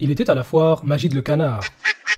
Il était à la foire Magie de le Canard,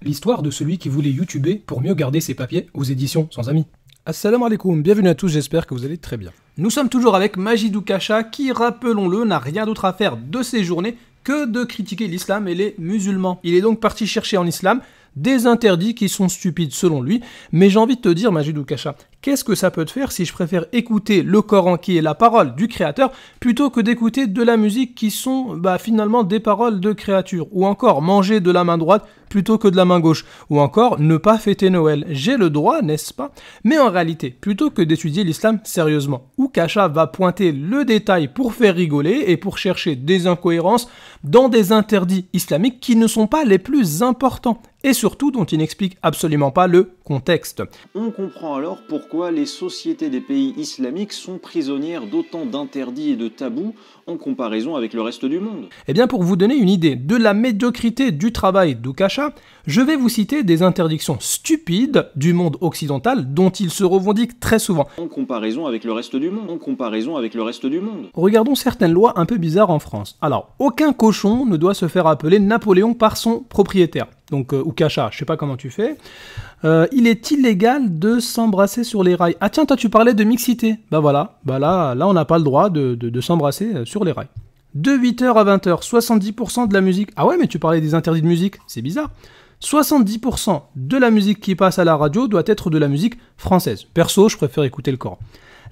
l'histoire de celui qui voulait youtuber pour mieux garder ses papiers aux éditions sans amis. Assalamu alaikum, bienvenue à tous, j'espère que vous allez très bien. Nous sommes toujours avec Majidou Kacha qui, rappelons-le, n'a rien d'autre à faire de ses journées que de critiquer l'islam et les musulmans. Il est donc parti chercher en islam des interdits qui sont stupides selon lui, mais j'ai envie de te dire, Majid kacha qu'est-ce que ça peut te faire si je préfère écouter le Coran qui est la parole du Créateur plutôt que d'écouter de la musique qui sont bah, finalement des paroles de créatures Ou encore manger de la main droite plutôt que de la main gauche Ou encore ne pas fêter Noël J'ai le droit, n'est-ce pas Mais en réalité, plutôt que d'étudier l'islam sérieusement, kacha va pointer le détail pour faire rigoler et pour chercher des incohérences dans des interdits islamiques qui ne sont pas les plus importants et surtout dont il n'explique absolument pas le contexte. On comprend alors pourquoi les sociétés des pays islamiques sont prisonnières d'autant d'interdits et de tabous en comparaison avec le reste du monde. Eh bien pour vous donner une idée de la médiocrité du travail d'Ukasha, je vais vous citer des interdictions stupides du monde occidental dont il se revendique très souvent. En comparaison avec le reste du monde. En comparaison avec le reste du monde. Regardons certaines lois un peu bizarres en France. Alors, aucun cochon ne doit se faire appeler Napoléon par son propriétaire donc euh, ou cacha, je sais pas comment tu fais. Euh, il est illégal de s'embrasser sur les rails. Ah tiens, toi tu parlais de mixité. Bah voilà, bah là, là on n'a pas le droit de, de s'embrasser euh, sur les rails. De 8h à 20h, 70% de la musique. Ah ouais, mais tu parlais des interdits de musique, c'est bizarre. 70% de la musique qui passe à la radio doit être de la musique française. Perso, je préfère écouter le corps.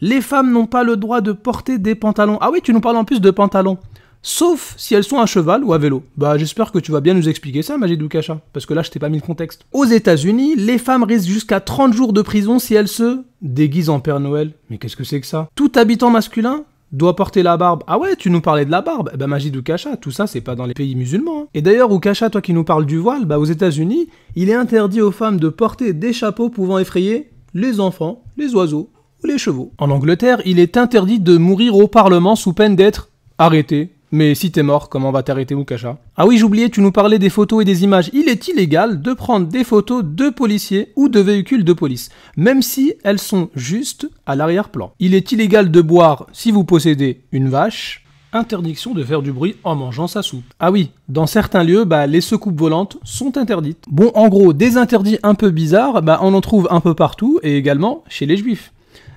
Les femmes n'ont pas le droit de porter des pantalons. Ah oui, tu nous parles en plus de pantalons sauf si elles sont à cheval ou à vélo. Bah j'espère que tu vas bien nous expliquer ça, Majid Doukacha, parce que là je t'ai pas mis le contexte. Aux États-Unis, les femmes risquent jusqu'à 30 jours de prison si elles se déguisent en Père Noël. Mais qu'est-ce que c'est que ça Tout habitant masculin doit porter la barbe. Ah ouais, tu nous parlais de la barbe. Eh ben Majid tout ça c'est pas dans les pays musulmans. Hein. Et d'ailleurs, Oukacha, toi qui nous parles du voile, bah aux États-Unis, il est interdit aux femmes de porter des chapeaux pouvant effrayer les enfants, les oiseaux ou les chevaux. En Angleterre, il est interdit de mourir au Parlement sous peine d'être arrêté mais si t'es mort, comment va t'arrêter Moukacha Ah oui, j'oubliais, tu nous parlais des photos et des images. Il est illégal de prendre des photos de policiers ou de véhicules de police, même si elles sont juste à l'arrière-plan. Il est illégal de boire si vous possédez une vache. Interdiction de faire du bruit en mangeant sa soupe. Ah oui, dans certains lieux, bah, les secoupes volantes sont interdites. Bon, en gros, des interdits un peu bizarres, bah, on en trouve un peu partout et également chez les juifs.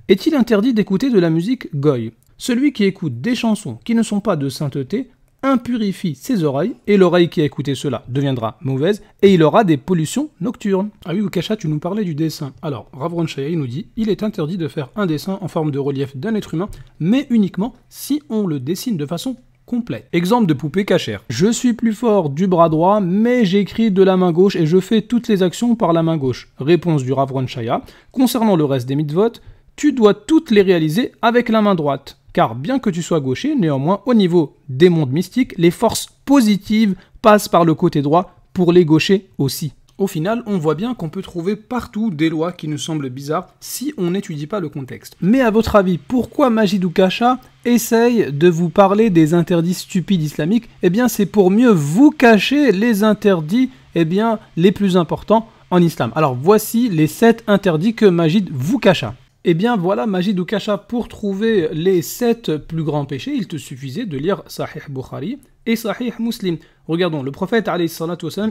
Est-il interdit d'écouter de la musique goy celui qui écoute des chansons qui ne sont pas de sainteté impurifie ses oreilles, et l'oreille qui a écouté cela deviendra mauvaise, et il aura des pollutions nocturnes. Ah oui, Ukasha, tu nous parlais du dessin. Alors, Ravronchaya nous dit il est interdit de faire un dessin en forme de relief d'un être humain, mais uniquement si on le dessine de façon complète. Exemple de poupée cachère. Je suis plus fort du bras droit, mais j'écris de la main gauche et je fais toutes les actions par la main gauche. Réponse du Chaya. Concernant le reste des mitzvot, tu dois toutes les réaliser avec la main droite car bien que tu sois gaucher, néanmoins, au niveau des mondes mystiques, les forces positives passent par le côté droit pour les gauchers aussi. Au final, on voit bien qu'on peut trouver partout des lois qui nous semblent bizarres si on n'étudie pas le contexte. Mais à votre avis, pourquoi ou Kacha essaye de vous parler des interdits stupides islamiques Eh bien, c'est pour mieux vous cacher les interdits eh bien, les plus importants en islam. Alors voici les 7 interdits que Majid vous cacha. Eh bien voilà, Majid kacha pour trouver les sept plus grands péchés, il te suffisait de lire Sahih Bukhari et Sahih Muslim. Regardons, le prophète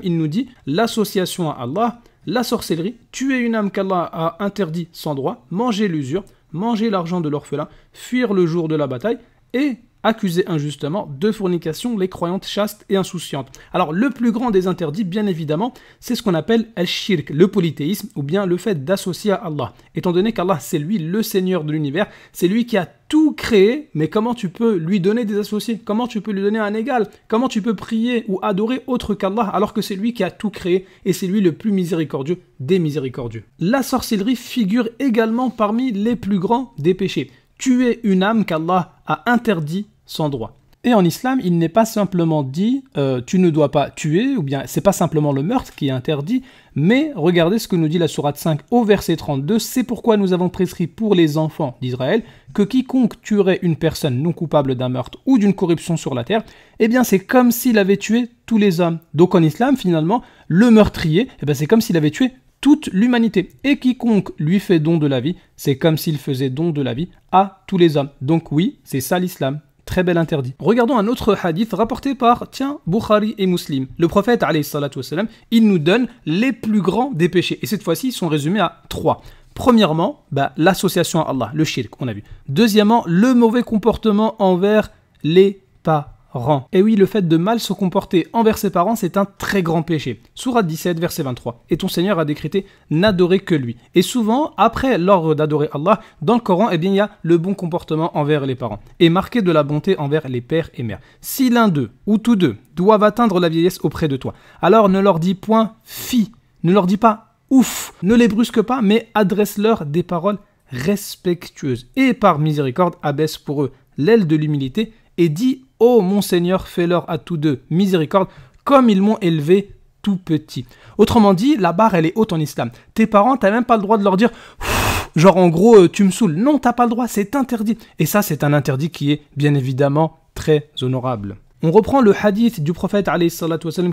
il nous dit l'association à Allah, la sorcellerie, tuer une âme qu'Allah a interdit sans droit, manger l'usure, manger l'argent de l'orphelin, fuir le jour de la bataille et Accusé injustement de fornication les croyantes chastes et insouciantes. Alors le plus grand des interdits, bien évidemment, c'est ce qu'on appelle al-shirk, le polythéisme, ou bien le fait d'associer à Allah. Étant donné qu'Allah, c'est lui le Seigneur de l'univers, c'est lui qui a tout créé, mais comment tu peux lui donner des associés Comment tu peux lui donner un égal Comment tu peux prier ou adorer autre qu'Allah alors que c'est lui qui a tout créé et c'est lui le plus miséricordieux des miséricordieux La sorcellerie figure également parmi les plus grands des péchés tuer une âme qu'Allah a interdit sans droit. Et en islam, il n'est pas simplement dit euh, tu ne dois pas tuer, ou bien c'est pas simplement le meurtre qui est interdit, mais regardez ce que nous dit la Sourate 5 au verset 32, c'est pourquoi nous avons prescrit pour les enfants d'Israël que quiconque tuerait une personne non coupable d'un meurtre ou d'une corruption sur la terre, eh bien c'est comme s'il avait tué tous les hommes. Donc en islam, finalement, le meurtrier, eh c'est comme s'il avait tué toute l'humanité. Et quiconque lui fait don de la vie, c'est comme s'il faisait don de la vie à tous les hommes. Donc oui, c'est ça l'islam. Très bel interdit. Regardons un autre hadith rapporté par, tiens, Boukhari et Muslim. Le prophète, wassalam, il nous donne les plus grands des péchés. Et cette fois-ci, ils sont résumés à trois. Premièrement, bah, l'association à Allah, le shirk, on a vu. Deuxièmement, le mauvais comportement envers les pas. Et oui, le fait de mal se comporter envers ses parents, c'est un très grand péché. Sourate 17, verset 23. Et ton Seigneur a décrété n'adorer que lui. Et souvent, après l'ordre d'adorer Allah, dans le Coran, eh bien, il y a le bon comportement envers les parents et marqué de la bonté envers les pères et mères. Si l'un d'eux ou tous deux doivent atteindre la vieillesse auprès de toi, alors ne leur dis point fi, ne leur dis pas ouf, ne les brusque pas, mais adresse-leur des paroles respectueuses et par miséricorde abaisse pour eux l'aile de l'humilité et dis... Ô oh, mon Seigneur, fais-leur à tous deux miséricorde, comme ils m'ont élevé tout petit. Autrement dit, la barre, elle est haute en islam. Tes parents, t'as même pas le droit de leur dire genre en gros, euh, tu me saoules. Non, t'as pas le droit, c'est interdit. Et ça, c'est un interdit qui est bien évidemment très honorable. On reprend le hadith du prophète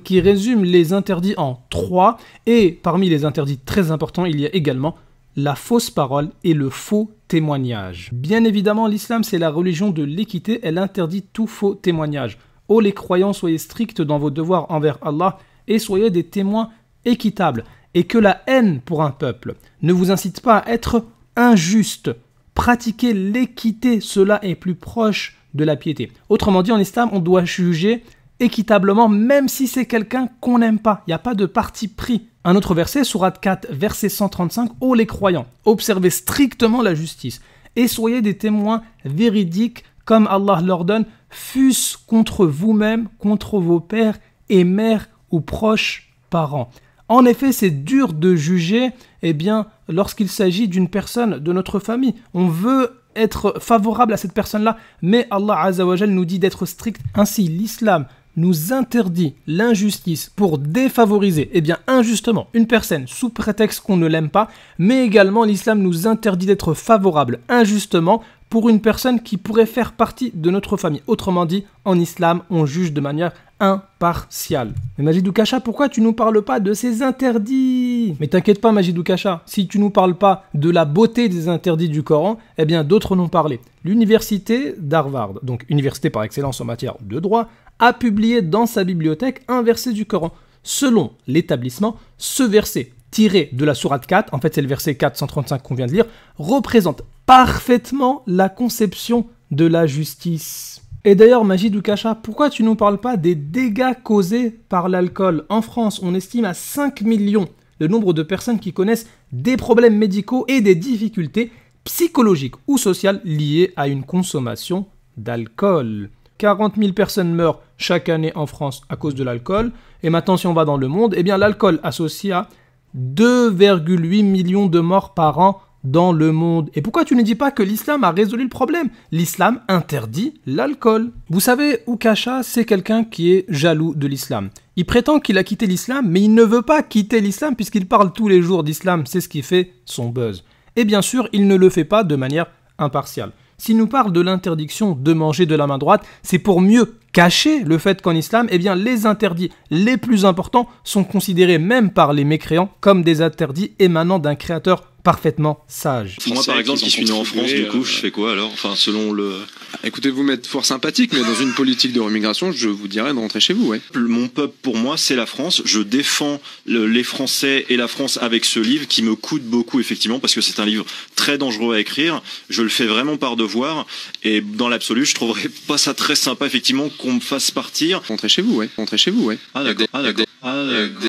qui résume les interdits en trois, et parmi les interdits très importants, il y a également la fausse parole et le faux témoignage. Bien évidemment, l'islam, c'est la religion de l'équité, elle interdit tout faux témoignage. Ô les croyants, soyez stricts dans vos devoirs envers Allah et soyez des témoins équitables, et que la haine pour un peuple ne vous incite pas à être injuste. Pratiquez l'équité, cela est plus proche de la piété. Autrement dit, en islam, on doit juger équitablement, même si c'est quelqu'un qu'on n'aime pas. Il n'y a pas de parti pris un autre verset, Surat 4, verset 135, Ô les croyants, observez strictement la justice et soyez des témoins véridiques comme Allah l'ordonne, fût-ce contre vous-même, contre vos pères et mères ou proches parents. En effet, c'est dur de juger, eh bien, lorsqu'il s'agit d'une personne de notre famille. On veut être favorable à cette personne-là, mais Allah nous dit d'être strict. Ainsi, l'islam nous interdit l'injustice pour défavoriser, eh bien injustement, une personne sous prétexte qu'on ne l'aime pas, mais également l'islam nous interdit d'être favorable injustement pour une personne qui pourrait faire partie de notre famille. Autrement dit, en islam, on juge de manière impartial. Mais Majidou Kacha, pourquoi tu nous parles pas de ces interdits Mais t'inquiète pas Majidou Kacha, si tu nous parles pas de la beauté des interdits du Coran, eh bien d'autres n'ont parlé. L'université d'Harvard, donc université par excellence en matière de droit, a publié dans sa bibliothèque un verset du Coran. Selon l'établissement, ce verset tiré de la sourate 4, en fait c'est le verset 435 qu'on vient de lire, représente parfaitement la conception de la justice. Et d'ailleurs, Magie Cacha, pourquoi tu nous parles pas des dégâts causés par l'alcool En France, on estime à 5 millions le nombre de personnes qui connaissent des problèmes médicaux et des difficultés psychologiques ou sociales liées à une consommation d'alcool. 40 000 personnes meurent chaque année en France à cause de l'alcool. Et maintenant, si on va dans le monde, eh bien l'alcool associe à 2,8 millions de morts par an dans le monde. Et pourquoi tu ne dis pas que l'islam a résolu le problème L'islam interdit l'alcool. Vous savez, Ukasha, c'est quelqu'un qui est jaloux de l'islam. Il prétend qu'il a quitté l'islam, mais il ne veut pas quitter l'islam puisqu'il parle tous les jours d'islam. C'est ce qui fait son buzz. Et bien sûr, il ne le fait pas de manière impartiale. S'il nous parle de l'interdiction de manger de la main droite, c'est pour mieux cacher le fait qu'en islam, eh bien, les interdits les plus importants sont considérés même par les mécréants comme des interdits émanant d'un créateur parfaitement sage. Moi, par exemple, qui suis né en France, du coup, euh, je fais quoi alors Enfin, selon le. Écoutez, vous m'êtes fort sympathique, mais dans une politique de remigration, je vous dirais de rentrer chez vous. Ouais. Mon peuple, pour moi, c'est la France. Je défends les Français et la France avec ce livre qui me coûte beaucoup, effectivement, parce que c'est un livre très dangereux à écrire. Je le fais vraiment par devoir. Et dans l'absolu, je trouverais pas ça très sympa, effectivement, qu'on qu'on me fasse partir. Rentrez chez vous, ouais. Rentrez chez vous, ouais. Ah d'accord. Ah, d'accord. Ah, d'accord.